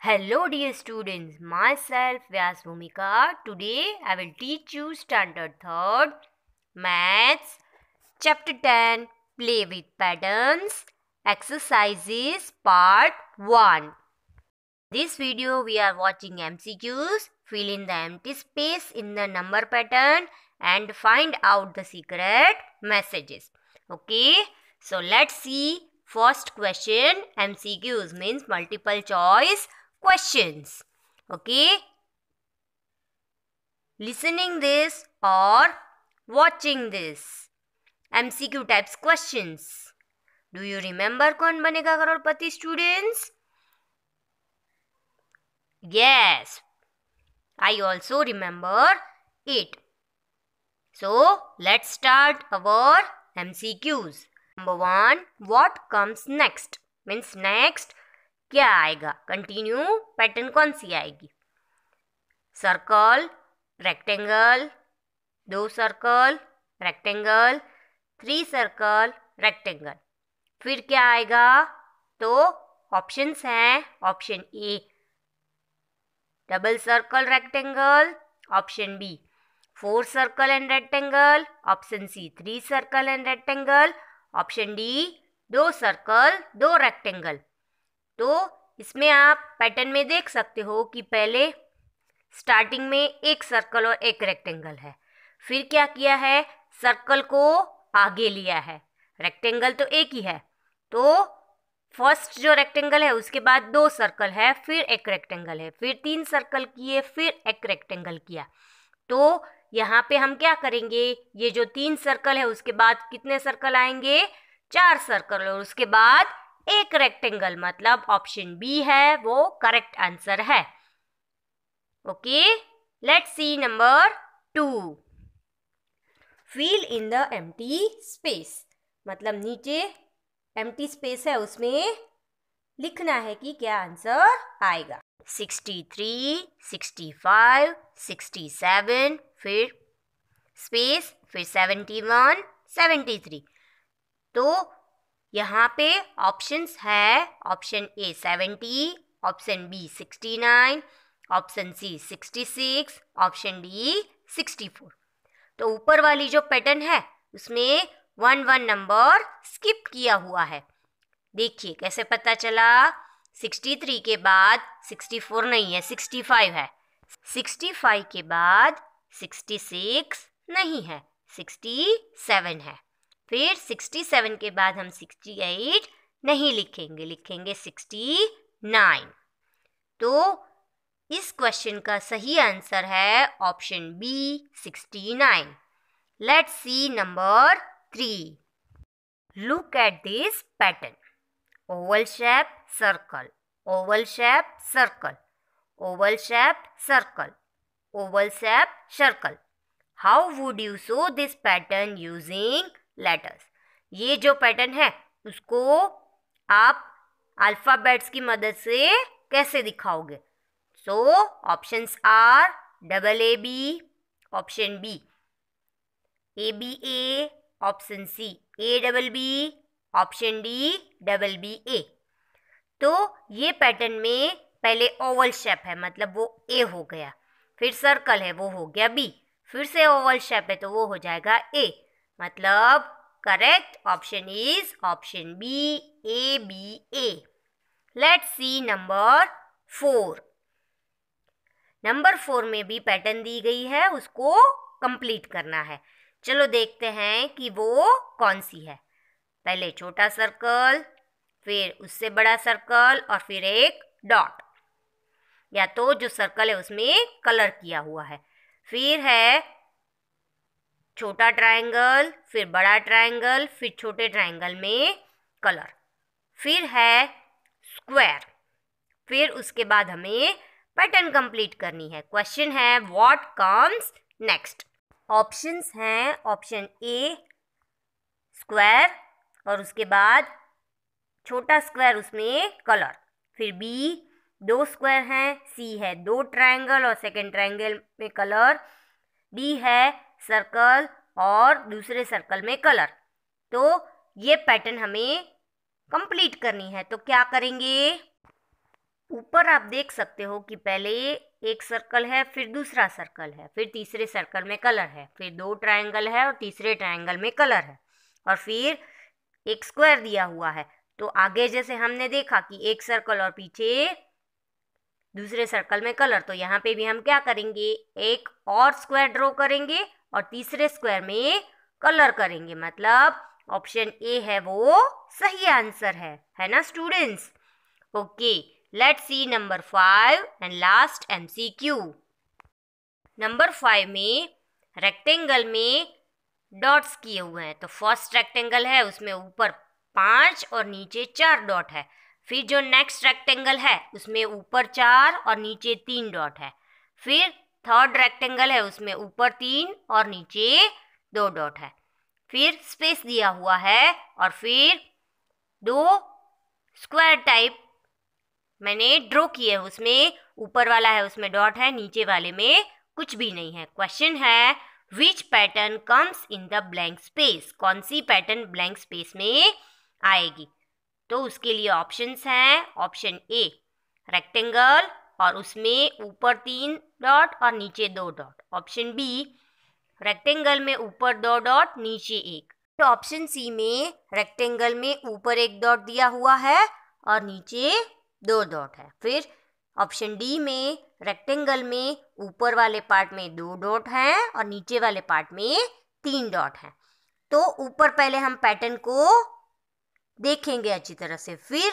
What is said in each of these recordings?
Hello dear students, myself Vyas Bhumika. Today I will teach you standard 3rd maths chapter 10 play with patterns exercises part 1. This video we are watching MCQs. Fill in the empty space in the number pattern and find out the secret messages. Okay, so let's see first question MCQs means multiple choice questions. Okay? Listening this or watching this. MCQ types questions. Do you remember कौन बनेगा करोड़पति students? Yes. I also remember it. So, let's start our MCQs. Number 1. What comes next? Means next, क्या आएगा continue pattern कौन सी आएगी circle rectangle दो circle rectangle three circle rectangle फिर क्या आएगा तो ऑप्शंस हैं option A double circle rectangle option B four circle and rectangle option C three circle and rectangle option D दो सर्कल दो रेक्टेंगल तो इसमें आप पैटर्न में देख सकते हो कि पहले स्टार्टिंग में एक सर्कल और एक रेक्टेंगल है फिर क्या किया है सर्कल को आगे लिया है रेक्टेंगल तो एक ही है तो फर्स्ट जो रेक्टेंगल है उसके बाद दो सर्कल है फिर एक रेक्टेंगल है फिर तीन सर्कल किए फिर एक रेक्टेंगल किया तो यहाँ पे हम क्या करेंगे ये जो तीन सर्कल है उसके बाद कितने सर्कल आएंगे चार सर्कल और उसके बाद एक रेक्टेंगल मतलब ऑप्शन बी है वो करेक्ट आंसर है okay let's see number two fill in the एम स्पेस मतलब नीचे एम स्पेस है उसमें लिखना है कि क्या आंसर आएगा sixty sixty three five sixty seven फिर स्पेस फिर सेवेंटी वन सेवेंटी थ्री तो यहाँ पे ऑप्शंस है option A seventy option B sixty nine option C sixty six option D sixty four तो ऊपर वाली जो पैटर्न है उसमें वन वन नंबर स्किप किया हुआ है देखिए कैसे पता चला सिक्सटी थ्री के बाद सिक्सटी फोर नहीं है सिक्सटी फाइव है सिक्सटी फाइव के बाद सिक्सटी सिक्स नहीं है सिक्सटी सेवन है फिर सिक्सटी सेवन के बाद हम सिक्सटी एट नहीं लिखेंगे लिखेंगे सिक्सटी नाइन तो इस क्वेश्चन का सही आंसर है option B sixty nine let see number three look at this pattern oval shape circle oval shape circle oval shape circle oval shape circle how would you show this pattern using letters ये जो pattern है उसको आप alphabets की मदद से कैसे दिखाओगे so options are double A B option B A B A option C A double B option D double B A तो ये पैटर्न में पहले ओवल शेप है मतलब वो ए हो गया फिर सर्कल है वो हो गया बी फिर से ओवल शेप है तो वो हो जाएगा ए मतलब correct option is option B A B A let see number four number four में भी पैटर्न दी गई है उसको कंप्लीट करना है चलो देखते हैं कि वो कौन सी है पहले छोटा सर्कल फिर उससे बड़ा सर्कल और फिर एक डॉट या तो जो सर्कल है उसमें कलर किया हुआ है फिर है छोटा ट्रायंगल फिर बड़ा ट्रायंगल फिर छोटे ट्रायंगल में कलर फिर है स्क्वायर फिर उसके बाद हमें पैटर्न कंप्लीट करनी है क्वेश्चन है व्हाट कम्स नेक्स्ट ऑप्शंस हैं ऑप्शन ए स्क्वायर और उसके बाद छोटा स्क्वायर उसमें कलर फिर बी दो स्क्वायर हैं सी है दो ट्रायंगल और सेकंड ट्रायंगल में कलर डी है सर्कल और दूसरे सर्कल में कलर तो ये पैटर्न हमें कंप्लीट करनी है तो क्या करेंगे ऊपर आप देख सकते हो कि पहले एक सर्कल है फिर दूसरा सर्कल है फिर तीसरे सर्कल में कलर है फिर दो ट्रायंगल है और तीसरे ट्रायंगल में कलर है और फिर एक स्क्वायर दिया हुआ है तो आगे जैसे हमने देखा कि एक सर्कल और पीछे दूसरे सर्कल में कलर तो यहाँ पे भी हम क्या करेंगे एक और स्क्वायर ड्रॉ करेंगे और तीसरे स्क्वायर में कलर करेंगे मतलब ऑप्शन ए है वो सही आंसर है है ना students okay let see number five and last M C Q number five में रेक्टेंगल में डॉट्स किए हुए हैं तो फर्स्ट रेक्टेंगल है उसमें ऊपर पांच और नीचे चार डॉट है फिर जो नेक्स्ट रेक्टेंगल है उसमें ऊपर चार और नीचे तीन डॉट है फिर थर्ड रेक्टेंगल है उसमें ऊपर तीन और नीचे दो डॉट है फिर स्पेस दिया हुआ है और फिर दो स्क्वायर टाइप मैंने ड्रॉ किए है उसमें ऊपर वाला है उसमें डॉट है नीचे वाले में कुछ भी नहीं है क्वेश्चन है which pattern comes in the blank space कौन सी पैटर्न ब्लैंक स्पेस में आएगी तो उसके लिए ऑप्शंस हैं ऑप्शन ए रेक्टेंगल और उसमें ऊपर तीन डॉट और नीचे दो डॉट ऑप्शन बी रेक्टेंगल में ऊपर दो डॉट नीचे एक तो ऑप्शन सी में रेक्टेंगल में ऊपर एक डॉट दिया हुआ है और नीचे दो डॉट है फिर ऑप्शन डी में रेक्टेंगल में ऊपर वाले पार्ट में दो डॉट हैं और नीचे वाले पार्ट में तीन डॉट हैं तो ऊपर पहले हम पैटर्न को देखेंगे अच्छी तरह से फिर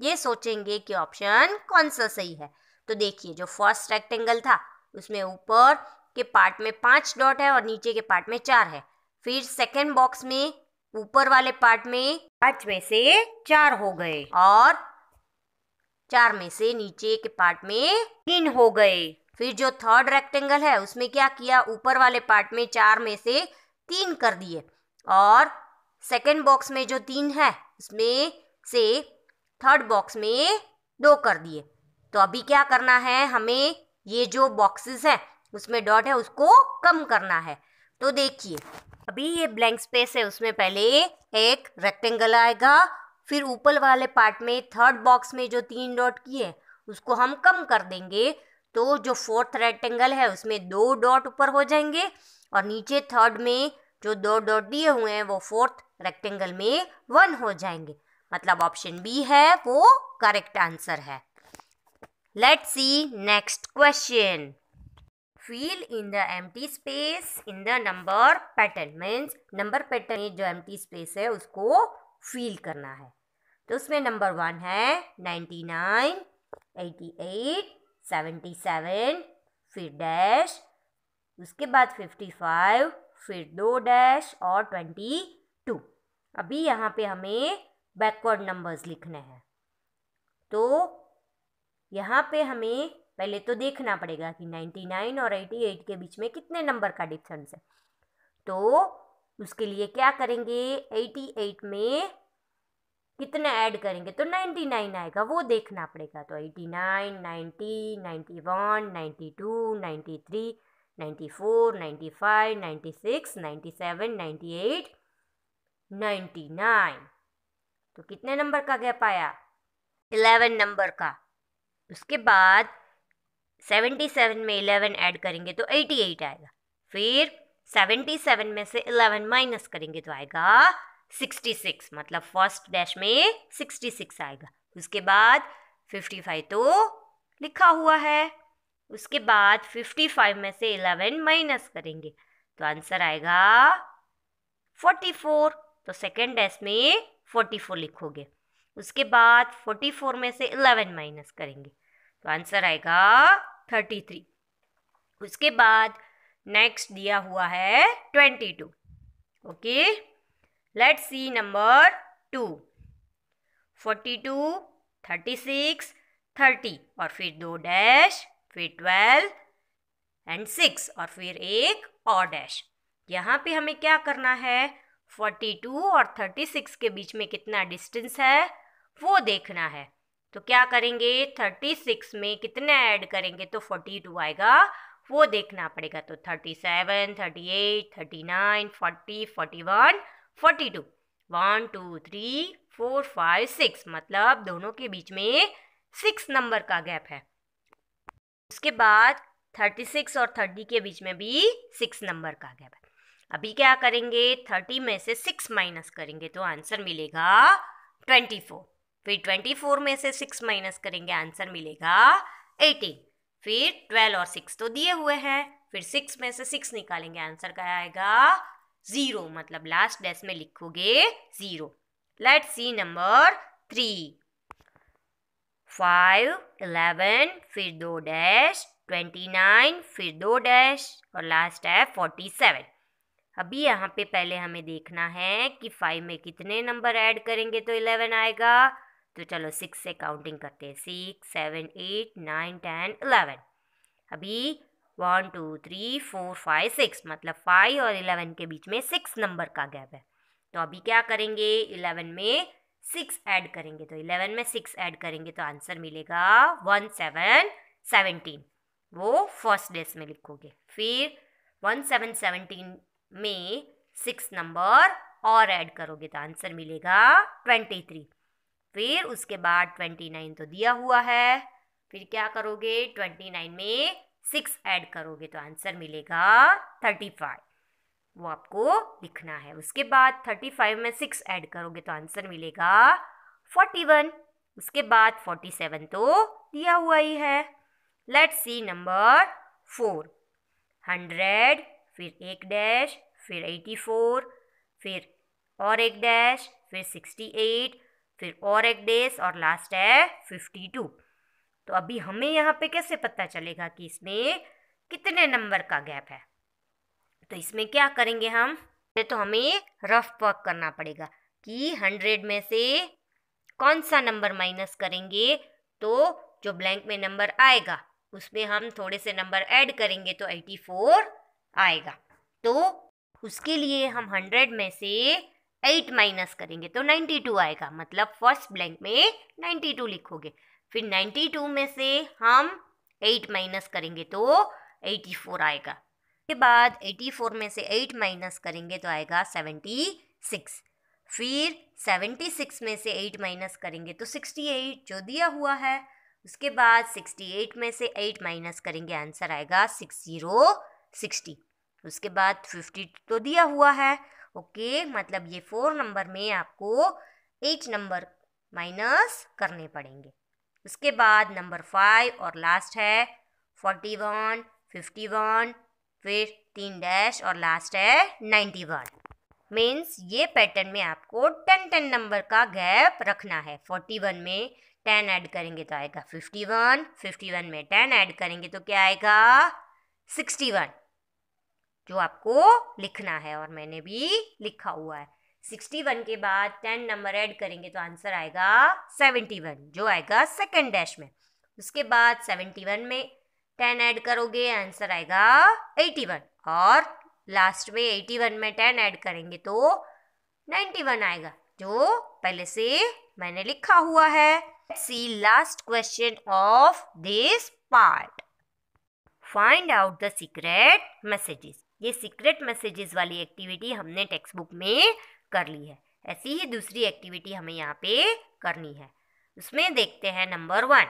ये सोचेंगे कि ऑप्शन कौन सा सही है तो देखिए जो फर्स्ट रेक्टेंगल था उसमें ऊपर के पार्ट में पांच डॉट है और नीचे के पार्ट में चार है फिर सेकेंड बॉक्स में ऊपर वाले पार्ट में पांच में से चार हो गए और चार में से नीचे के पार्ट में तीन हो गए फिर जो थर्ड रेक्टेंगल है उसमें क्या किया ऊपर वाले पार्ट में चार में से तीन कर दिए और सेकेंड बॉक्स में जो तीन है उसमें से थर्ड बॉक्स में दो कर दिए तो अभी क्या करना है हमें ये जो बॉक्सेस हैं उसमें डॉट है उसको कम करना है तो देखिए अभी ये ब्लैंक स्पेस है उसमें पहले एक रेक्टेंगल आएगा फिर ऊपर वाले पार्ट में थर्ड बॉक्स में जो तीन डॉट किए उसको हम कम कर देंगे तो जो फोर्थ रेक्टेंगल है उसमें दो डॉट ऊपर हो जाएंगे और नीचे थर्ड में जो दो डॉट दिए हुए हैं वो फोर्थ रेक्टेंगल में वन हो जाएंगे मतलब ऑप्शन बी है वो करेक्ट आंसर है let see next question fill in the empty space in the number pattern means number pattern जो एम टी स्पेस है उसको फील करना है तो उसमें नंबर वन है ninety nine eighty eight seventy seven फिर डैश उसके बाद फिफ्टी फाइव फिर दो डैश और ट्वेंटी टू अभी यहाँ पे हमें बैकवर्ड नंबर्स लिखने हैं तो यहाँ पे हमें पहले तो देखना पड़ेगा कि 99 और 88 के बीच में कितने नंबर का डिफरेंस है तो उसके लिए क्या करेंगे 88 में कितना ऐड करेंगे तो 99 आएगा वो देखना पड़ेगा तो 89, 90, 91, 92, 93, 94, 95, 96, 97, 98, 99 तो कितने नंबर का गैप आया इलेवन नंबर का उसके बाद सेवेंटी सेवन में इलेवन ऐड करेंगे तो एटी एट आएगा फिर सेवेंटी सेवन में से इलेवन माइनस करेंगे तो आएगा सिक्सटी सिक्स मतलब फर्स्ट डैश में सिक्सटी सिक्स आएगा उसके बाद फिफ्टी फाइव तो लिखा हुआ है उसके बाद फिफ्टी फाइव में से इलेवन माइनस करेंगे तो आंसर आएगा फोर्टी फोर तो सेकेंड डैश में फोर्टी फोर लिखोगे उसके बाद फोर्टी फोर में से इलेवन माइनस करेंगे तो आंसर आएगा थर्टी थ्री उसके बाद नेक्स्ट दिया हुआ है twenty two okay let see number two forty two thirty six thirty और फिर दो डैश फिर ट्वेल्व एंड सिक्स और फिर एक और डैश यहाँ पे हमें क्या करना है फोर्टी टू और थर्टी सिक्स के बीच में कितना डिस्टेंस है वो देखना है तो क्या करेंगे थर्टी सिक्स में कितना ऐड करेंगे तो फोर्टी टू आएगा वो देखना पड़ेगा तो thirty seven thirty eight thirty nine forty forty one forty two one two three four five six मतलब दोनों के बीच में सिक्स नंबर का गैप है उसके बाद थर्टी सिक्स और थर्टी के बीच में भी सिक्स नंबर का गैप है अभी क्या करेंगे थर्टी में से सिक्स माइनस करेंगे तो आंसर मिलेगा ट्वेंटी फोर फिर ट्वेंटी फोर में से सिक्स माइनस करेंगे आंसर मिलेगा एटीन फिर ट्वेल्व और सिक्स तो दिए हुए हैं फिर सिक्स में से सिक्स निकालेंगे आंसर क्या आएगा ज़ीरो मतलब लास्ट डेस में लिखोगे zero let see number three five eleven फिर दो डैश ट्वेंटी नाइन फिर दो डैश और लास्ट है फोर्टी सेवन अभी यहाँ पे पहले हमें देखना है कि फाइव में कितने नंबर ऐड करेंगे तो इलेवन आएगा तो चलो सिक्स से काउंटिंग करते हैं six seven eight nine ten eleven अभी one two three four five six मतलब फाइव और इलेवन के बीच में सिक्स नंबर का गैप है तो अभी क्या करेंगे इलेवन में सिक्स ऐड करेंगे तो इलेवन में सिक्स ऐड करेंगे तो आंसर मिलेगा वन सेवन सेवनटीन वो फर्स्ट डेस में लिखोगे फिर वन सेवन सेवनटीन में सिक्स नंबर और ऐड करोगे तो आंसर मिलेगा ट्वेंटी थ्री फिर उसके बाद ट्वेंटी नाइन तो दिया हुआ है फिर क्या करोगे ट्वेंटी नाइन में सिक्स ऐड करोगे तो आंसर मिलेगा थर्टी फाइव वो आपको लिखना है उसके बाद थर्टी फाइव में सिक्स ऐड करोगे तो आंसर मिलेगा फोर्टी वन उसके बाद फोर्टी सेवन तो दिया हुआ ही है let's see number four hundred फिर एक डैश फिर एटी फोर फिर और एक डैश फिर सिक्सटी एट फिर और एक डैश और लास्ट है फिफ्टी टू तो अभी हमें यहाँ पे कैसे पता चलेगा कि इसमें कितने नंबर का गैप है तो इसमें क्या करेंगे हम तो हमें रफ वर्क करना पड़ेगा कि हंड्रेड में से कौन सा नंबर माइनस करेंगे तो जो ब्लैंक में नंबर आएगा उसमें हम थोड़े से नंबर ऐड करेंगे तो एटी फोर आएगा तो उसके लिए हम हंड्रेड में से एट माइनस करेंगे तो नाइन्टी टू आएगा मतलब फर्स्ट ब्लैंक में नाइन्टी टू लिखोगे फिर नाइन्टी टू में से हम एट माइनस करेंगे तो एटी फोर आएगा के बाद एटी फोर में से एट माइनस करेंगे तो आएगा सेवेंटी सिक्स फिर सेवेंटी सिक्स में से एट माइनस करेंगे तो सिक्सटी एट जो दिया हुआ है उसके बाद सिक्सटी एट में से एट माइनस करेंगे आंसर आएगा सिक्स ज़ीरो सिक्सटी उसके बाद फिफ्टी तो दिया हुआ है ओके मतलब ये फोर नंबर में आपको एट नंबर माइनस करने पड़ेंगे उसके बाद नंबर फाइव और लास्ट है फोर्टी वन फिफ्टी वन फिर तीन डैश और लास्ट है नाइन्टी वन मीन्स ये पैटर्न में आपको टेन टेन नंबर का गैप रखना है फोर्टी वन में टेन ऐड करेंगे तो आएगा फिफ्टी वन फिफ्टी वन में टेन ऐड करेंगे तो क्या आएगा सिक्सटी वन जो आपको लिखना है और मैंने भी लिखा हुआ है सिक्सटी वन के बाद टेन नंबर ऐड करेंगे तो आंसर आएगा सेवेंटी वन जो आएगा सेकेंड डैश में उसके बाद सेवेंटी वन में टेन ऐड करोगे आंसर आएगा एटी वन और लास्ट में एटी वन में टेन ऐड करेंगे तो नाइन्टी वन आएगा जो पहले से मैंने लिखा हुआ है see last question of this part find out the secret messages ये सीक्रेट मैसेजेस वाली एक्टिविटी हमने टेक्स्ट बुक में कर ली है ऐसी ही दूसरी एक्टिविटी हमें यहाँ पे करनी है उसमें देखते हैं नंबर वन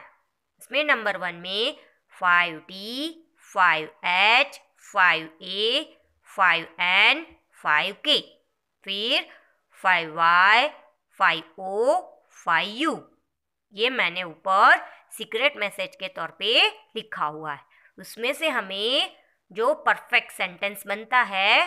इसमें नंबर वन में five T five H five A five N five K फिर five Y five O five U ये मैंने ऊपर सीक्रेट मैसेज के तौर पे लिखा हुआ है उसमें से हमें जो परफेक्ट सेंटेंस बनता है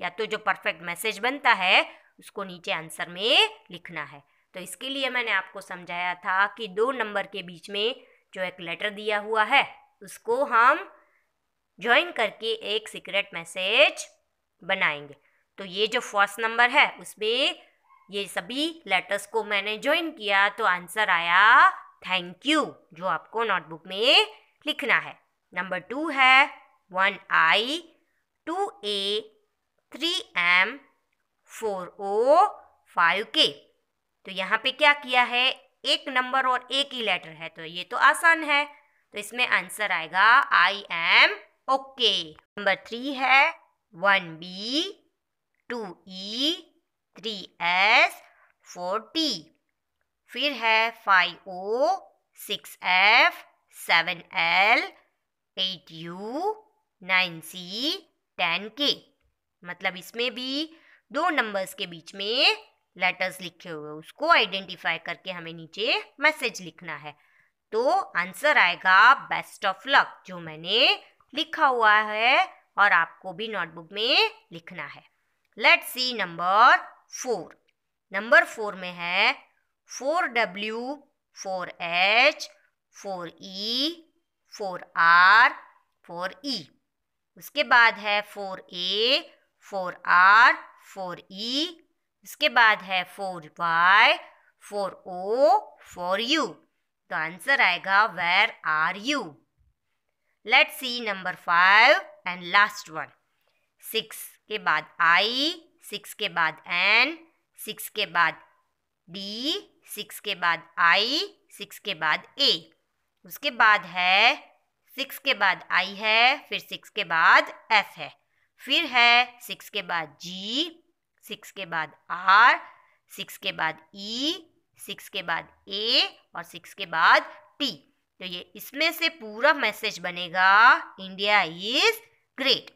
या तो जो परफेक्ट मैसेज बनता है उसको नीचे आंसर में लिखना है तो इसके लिए मैंने आपको समझाया था कि दो नंबर के बीच में जो एक लेटर दिया हुआ है उसको हम ज्वाइन करके एक सीक्रेट मैसेज बनाएंगे तो ये जो फर्स्ट नंबर है उसमें ये सभी लेटर्स को मैंने ज्वाइन किया तो आंसर आया थैंक यू जो आपको नोटबुक में लिखना है नंबर टू है one I two A three M four O five K तो यहाँ पे क्या किया है एक नंबर और एक ही लेटर है तो ये तो आसान है तो इसमें आंसर आएगा I am okay number three है one B two E three S four T फिर है five O six F seven L eight U nine C ten K मतलब इसमें भी दो नंबर्स के बीच में लेटर्स लिखे हुए उसको आइडेंटिफाई करके हमें नीचे मैसेज लिखना है तो आंसर आएगा बेस्ट ऑफ लक जो मैंने लिखा हुआ है और आपको भी नोटबुक में लिखना है let see number four number four में है four W four H four E four R four E उसके बाद है four A four R four E उसके बाद है four Y four O four U तो आंसर आएगा where are you let see number five and last one six के बाद आई सिक्स के बाद एन सिक्स के बाद डी सिक्स के बाद आई सिक्स के बाद ए उसके बाद है सिक्स के बाद आई है फिर सिक्स के बाद एफ है फिर है सिक्स के बाद जी सिक्स के बाद आर सिक्स के बाद ई e, सिक्स के बाद ए और सिक्स के बाद टी तो ये इसमें से पूरा मैसेज बनेगा India is great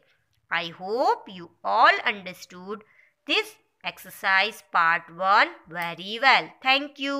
I hope you all understood this exercise part one very well thank you